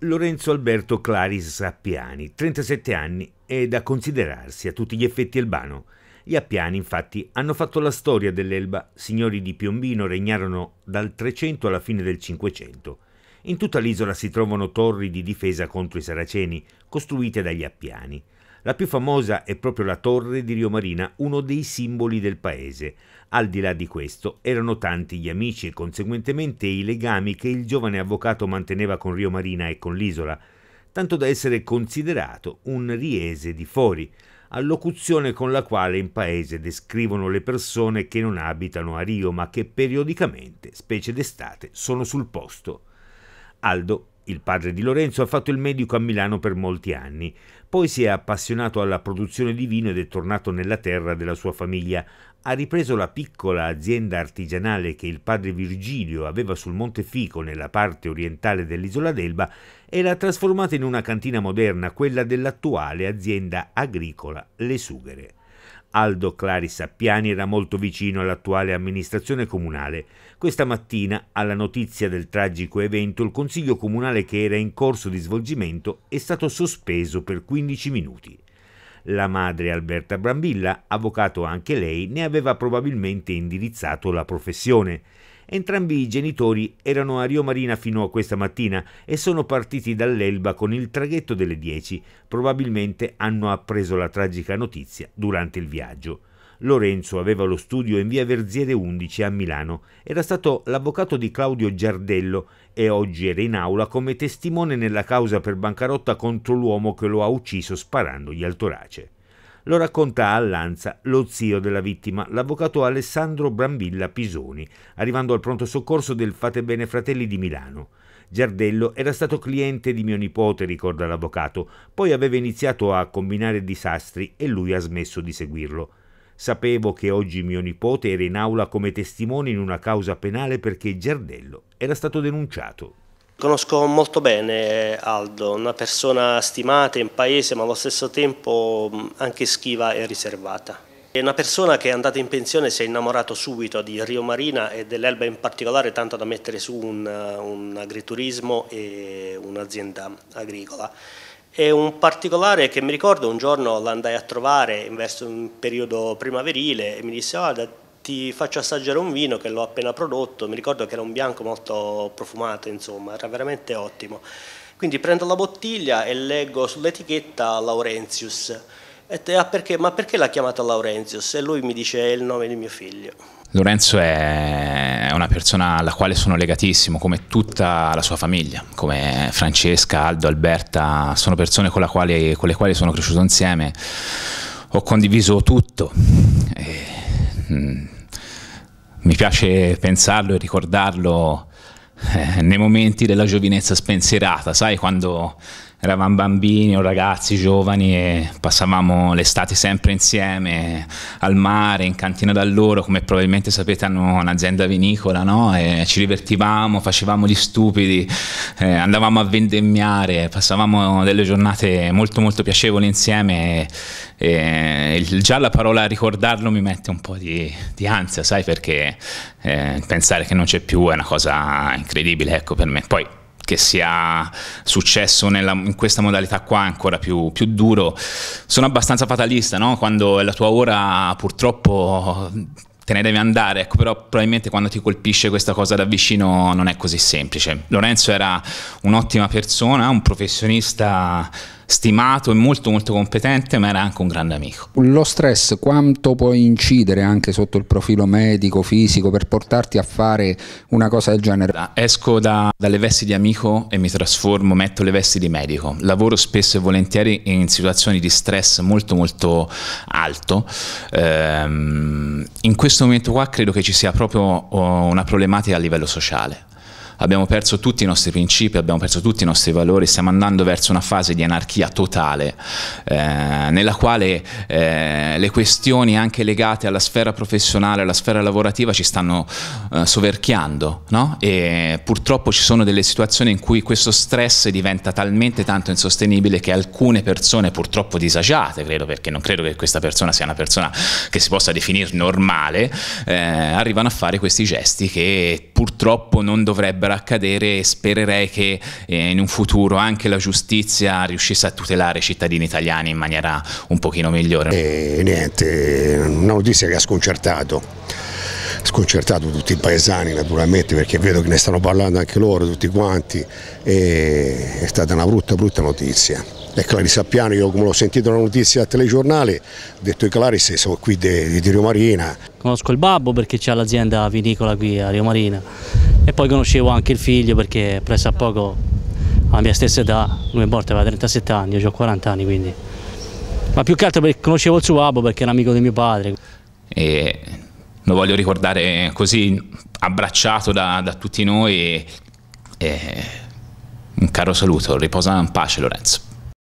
Lorenzo Alberto Claris Appiani, 37 anni, è da considerarsi a tutti gli effetti elbano. Gli Appiani, infatti, hanno fatto la storia dell'Elba, signori di Piombino regnarono dal 300 alla fine del 500. In tutta l'isola si trovano torri di difesa contro i saraceni, costruite dagli Appiani. La più famosa è proprio la torre di Rio Marina, uno dei simboli del paese. Al di là di questo, erano tanti gli amici e conseguentemente i legami che il giovane avvocato manteneva con Rio Marina e con l'isola, tanto da essere considerato un riese di fuori, allocuzione con la quale in paese descrivono le persone che non abitano a Rio ma che periodicamente, specie d'estate, sono sul posto. Aldo il padre di Lorenzo ha fatto il medico a Milano per molti anni, poi si è appassionato alla produzione di vino ed è tornato nella terra della sua famiglia. Ha ripreso la piccola azienda artigianale che il padre Virgilio aveva sul Monte Fico nella parte orientale dell'isola d'Elba e l'ha trasformata in una cantina moderna, quella dell'attuale azienda agricola Le Sughere. Aldo Clari Sappiani era molto vicino all'attuale amministrazione comunale. Questa mattina, alla notizia del tragico evento, il consiglio comunale che era in corso di svolgimento è stato sospeso per 15 minuti. La madre Alberta Brambilla, avvocato anche lei, ne aveva probabilmente indirizzato la professione. Entrambi i genitori erano a Rio Marina fino a questa mattina e sono partiti dall'Elba con il traghetto delle 10. Probabilmente hanno appreso la tragica notizia durante il viaggio. Lorenzo aveva lo studio in via Verziere 11 a Milano, era stato l'avvocato di Claudio Giardello e oggi era in aula come testimone nella causa per bancarotta contro l'uomo che lo ha ucciso sparandogli al torace. Lo racconta a Lanza lo zio della vittima, l'avvocato Alessandro Brambilla Pisoni, arrivando al pronto soccorso del Fate Bene Fratelli di Milano. Giardello era stato cliente di mio nipote, ricorda l'avvocato, poi aveva iniziato a combinare disastri e lui ha smesso di seguirlo. Sapevo che oggi mio nipote era in aula come testimone in una causa penale perché Giardello era stato denunciato. Conosco molto bene Aldo, una persona stimata in paese ma allo stesso tempo mm, anche schiva e riservata. È una persona che è andata in pensione e si è innamorato subito di Rio Marina e dell'Elba in particolare tanto da mettere su un, uh, un agriturismo e un'azienda agricola. È un particolare che mi ricordo un giorno l'andai a trovare verso un periodo primaverile e mi disse guarda oh, ti faccio assaggiare un vino che l'ho appena prodotto, mi ricordo che era un bianco molto profumato, insomma, era veramente ottimo. Quindi prendo la bottiglia e leggo sull'etichetta Laurentius. E te, ah, perché, ma perché l'ha chiamata Laurentius? E lui mi dice è il nome di mio figlio. Lorenzo è una persona alla quale sono legatissimo, come tutta la sua famiglia, come Francesca, Aldo, Alberta, sono persone con, quale, con le quali sono cresciuto insieme, ho condiviso tutto. E, mh, mm, mi piace pensarlo e ricordarlo eh, nei momenti della giovinezza spensierata, sai, quando eravamo bambini o ragazzi giovani e passavamo l'estate sempre insieme al mare, in cantina da loro, come probabilmente sapete hanno un'azienda vinicola, no? ci divertivamo, facevamo gli stupidi, eh, andavamo a vendemmiare, passavamo delle giornate molto molto piacevoli insieme e, e già la parola ricordarlo mi mette un po' di, di ansia, sai, perché eh, pensare che non c'è più è una cosa incredibile, ecco, per me. Poi che sia successo nella, in questa modalità qua ancora più, più duro. Sono abbastanza fatalista, no? Quando è la tua ora purtroppo te ne devi andare, ecco, però probabilmente quando ti colpisce questa cosa da vicino non è così semplice. Lorenzo era un'ottima persona, un professionista stimato e molto molto competente, ma era anche un grande amico. Lo stress quanto può incidere anche sotto il profilo medico, fisico, per portarti a fare una cosa del genere? Esco da, dalle vesti di amico e mi trasformo, metto le vesti di medico. Lavoro spesso e volentieri in situazioni di stress molto molto alto. Ehm, in questo questo momento qua credo che ci sia proprio oh, una problematica a livello sociale abbiamo perso tutti i nostri principi, abbiamo perso tutti i nostri valori, stiamo andando verso una fase di anarchia totale, eh, nella quale eh, le questioni anche legate alla sfera professionale, alla sfera lavorativa ci stanno eh, soverchiando no? e purtroppo ci sono delle situazioni in cui questo stress diventa talmente tanto insostenibile che alcune persone purtroppo disagiate, credo perché non credo che questa persona sia una persona che si possa definire normale, eh, arrivano a fare questi gesti che purtroppo non dovrebbero potrebbero accadere e spererei che eh, in un futuro anche la giustizia riuscisse a tutelare i cittadini italiani in maniera un pochino migliore. E niente, una notizia che ha sconcertato sconcertato tutti i paesani naturalmente perché vedo che ne stanno parlando anche loro tutti quanti e è stata una brutta brutta notizia. E Clarissa Piano, io come l'ho sentito la notizia al telegiornale, ho detto ai Clarissa sono qui di Rio Marina. Conosco il babbo perché c'è l'azienda vinicola qui a Rio Marina e poi conoscevo anche il figlio perché presso a poco alla mia stessa età, lui è morto aveva 37 anni, io ho 40 anni quindi. Ma più che altro perché conoscevo il suo babbo perché era amico di mio padre. E lo voglio ricordare così abbracciato da, da tutti noi e, e un caro saluto, riposa in pace Lorenzo.